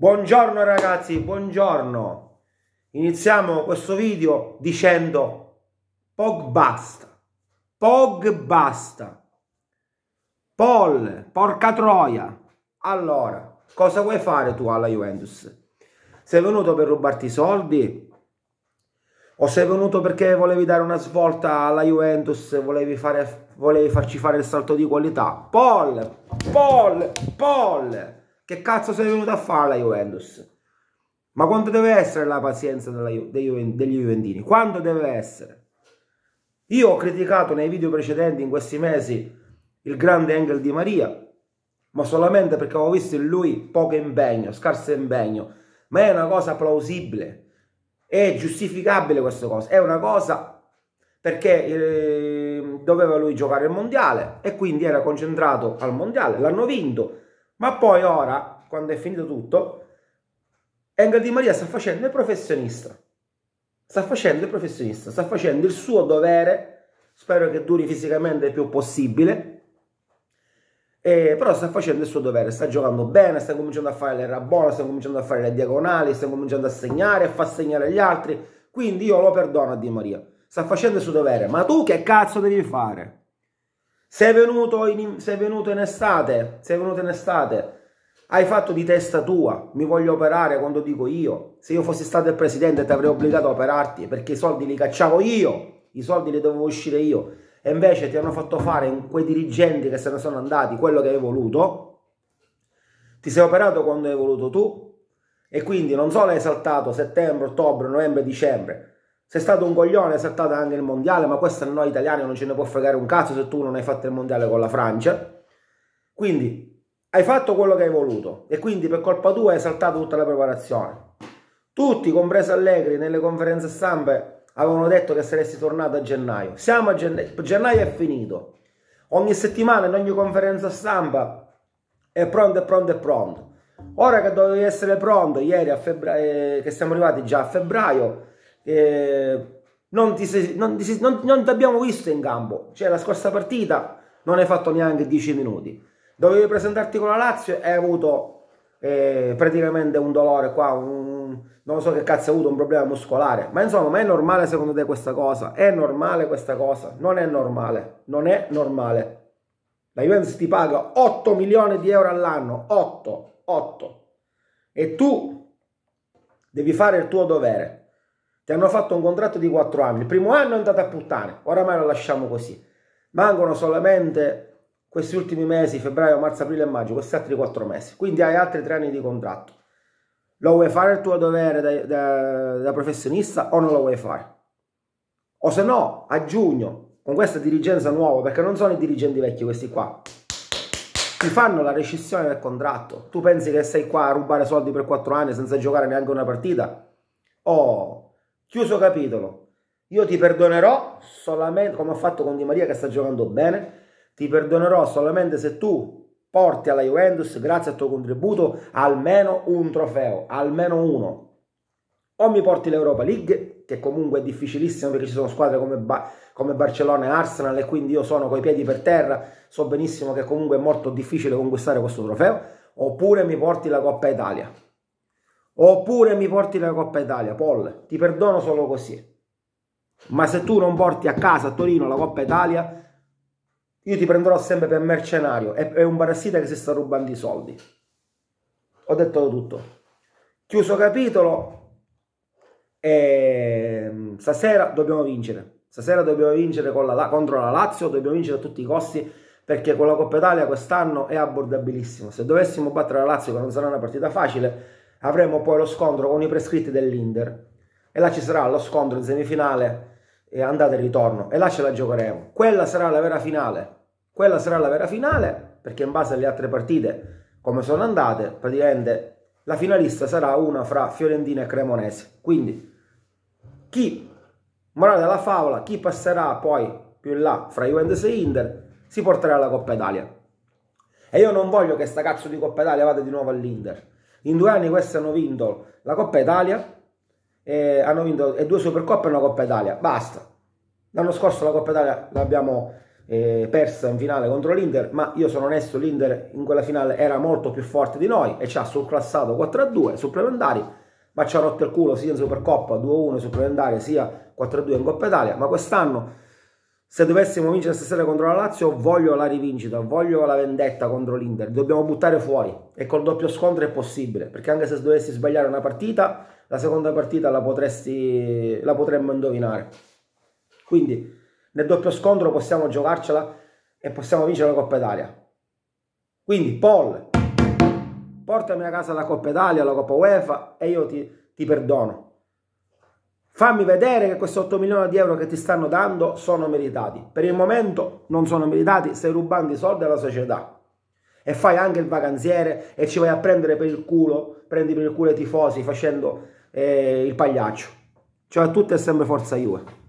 Buongiorno ragazzi, buongiorno. Iniziamo questo video dicendo Pog basta. Pog basta. Paul, porca troia. Allora, cosa vuoi fare tu alla Juventus? Sei venuto per rubarti i soldi? O sei venuto perché volevi dare una svolta alla Juventus, volevi, fare, volevi farci fare il salto di qualità? Paul, Paul, Paul. Che cazzo sei venuto a fare la Juventus? Ma quanto deve essere la pazienza della, dei, degli Juventini? Quanto deve essere? Io ho criticato nei video precedenti in questi mesi il grande Engel di Maria, ma solamente perché avevo visto in lui poco impegno, scarso impegno. Ma è una cosa plausibile, è giustificabile questa cosa, è una cosa perché eh, doveva lui giocare il mondiale e quindi era concentrato al mondiale, l'hanno vinto, ma poi ora, quando è finito tutto, Engel Di Maria sta facendo il professionista. Sta facendo il professionista, sta facendo il suo dovere, spero che duri fisicamente il più possibile, eh, però sta facendo il suo dovere, sta giocando bene, sta cominciando a fare le rabone, sta cominciando a fare le diagonali, sta cominciando a segnare, a far segnare gli altri, quindi io lo perdono a Di Maria. Sta facendo il suo dovere, ma tu che cazzo devi fare? Sei venuto in, sei venuto in estate, sei venuto in estate, hai fatto di testa tua, mi voglio operare quando dico io. Se io fossi stato il presidente ti avrei obbligato a operarti perché i soldi li cacciavo io, i soldi li dovevo uscire io. E invece ti hanno fatto fare in quei dirigenti che se ne sono andati quello che hai voluto. Ti sei operato quando hai voluto tu. E quindi non solo hai saltato settembre, ottobre, novembre, dicembre, sei stato un coglione, hai saltato anche il mondiale, ma questo a noi italiani non ce ne può fregare un cazzo se tu non hai fatto il mondiale con la Francia. Quindi hai fatto quello che hai voluto e quindi per colpa tua hai saltato tutta la preparazione. Tutti, compreso Allegri, nelle conferenze stampe avevano detto che saresti tornato a gennaio. Siamo a gennaio, gennaio è finito. Ogni settimana in ogni conferenza stampa è pronto, è pronto, è pronto. Ora che dovevi essere pronto, ieri a febbraio, eh, che siamo arrivati già a febbraio, eh, non, ti, non, non, abbiamo visto in campo, cioè la scorsa partita non hai fatto neanche 10 minuti, dovevi presentarti con la Lazio e hai avuto eh, praticamente un dolore qua, un, non so che cazzo hai avuto, un problema muscolare, ma insomma ma è normale secondo te questa cosa? È normale questa cosa? Non è normale, non è normale. La Juventus ti paga 8 milioni di euro all'anno, 8, 8. E tu devi fare il tuo dovere. Ti hanno fatto un contratto di 4 anni. Il primo anno è andato a puttane, oramai lo lasciamo così. Mancano solamente questi ultimi mesi, febbraio, marzo, aprile e maggio, questi altri 4 mesi. Quindi hai altri 3 anni di contratto. Lo vuoi fare il tuo dovere da, da, da professionista o non lo vuoi fare? O se no, a giugno, con questa dirigenza nuova, perché non sono i dirigenti vecchi questi qua, ti fanno la rescissione del contratto. Tu pensi che sei qua a rubare soldi per 4 anni senza giocare neanche una partita? Oh, Chiuso capitolo. Io ti perdonerò solamente, come ho fatto con Di Maria che sta giocando bene, ti perdonerò solamente se tu porti alla Juventus, grazie al tuo contributo, almeno un trofeo, almeno uno. O mi porti l'Europa League, che comunque è difficilissimo perché ci sono squadre come, ba come Barcellona e Arsenal e quindi io sono coi piedi per terra, so benissimo che comunque è molto difficile conquistare questo trofeo, oppure mi porti la Coppa Italia. Oppure mi porti la Coppa Italia, Paul, ti perdono solo così. Ma se tu non porti a casa a Torino la Coppa Italia, io ti prenderò sempre per mercenario. È, è un parassita che si sta rubando i soldi. Ho detto tutto. Chiuso capitolo. E ehm, stasera dobbiamo vincere. Stasera dobbiamo vincere la, contro la Lazio, dobbiamo vincere a tutti i costi perché con la Coppa Italia quest'anno è abbordabilissimo. Se dovessimo battere la Lazio, che non sarà una partita facile, avremo poi lo scontro con i prescritti dell'Inter e là ci sarà lo scontro in semifinale e andata e ritorno e là ce la giocheremo. Quella sarà la vera finale, quella sarà la vera finale perché in base alle altre partite come sono andate praticamente la finalista sarà una fra Fiorentina e Cremonese. Quindi chi, morale della favola, chi passerà poi più in là fra Juventus e Inter si porterà alla Coppa Italia. E io non voglio che sta cazzo di Coppa Italia vada di nuovo all'Inter in due anni questi hanno vinto la Coppa Italia, e hanno vinto e due Supercoppe e una Coppa Italia. Basta. L'anno scorso la Coppa Italia l'abbiamo eh, persa in finale contro l'Inter, ma io sono onesto, l'Inter in quella finale era molto più forte di noi e ci ha surclassato 4-2 supplementari, ma ci ha rotto il culo sia in Supercoppa 2-1 supplementari sia 4-2 in Coppa Italia, ma quest'anno se dovessimo vincere stasera contro la Lazio, voglio la rivincita, voglio la vendetta contro l'Inter. Dobbiamo buttare fuori e col doppio scontro è possibile, perché anche se dovessi sbagliare una partita, la seconda partita la, potresti, la potremmo indovinare. Quindi nel doppio scontro possiamo giocarcela e possiamo vincere la Coppa Italia. Quindi, Paul, portami a casa la Coppa Italia, la Coppa UEFA e io ti, ti perdono fammi vedere che questi 8 milioni di euro che ti stanno dando sono meritati. Per il momento non sono meritati, stai rubando i soldi alla società. E fai anche il vacanziere e ci vai a prendere per il culo, prendi per il culo i tifosi facendo eh, il pagliaccio. Cioè tutto è sempre forza Juve.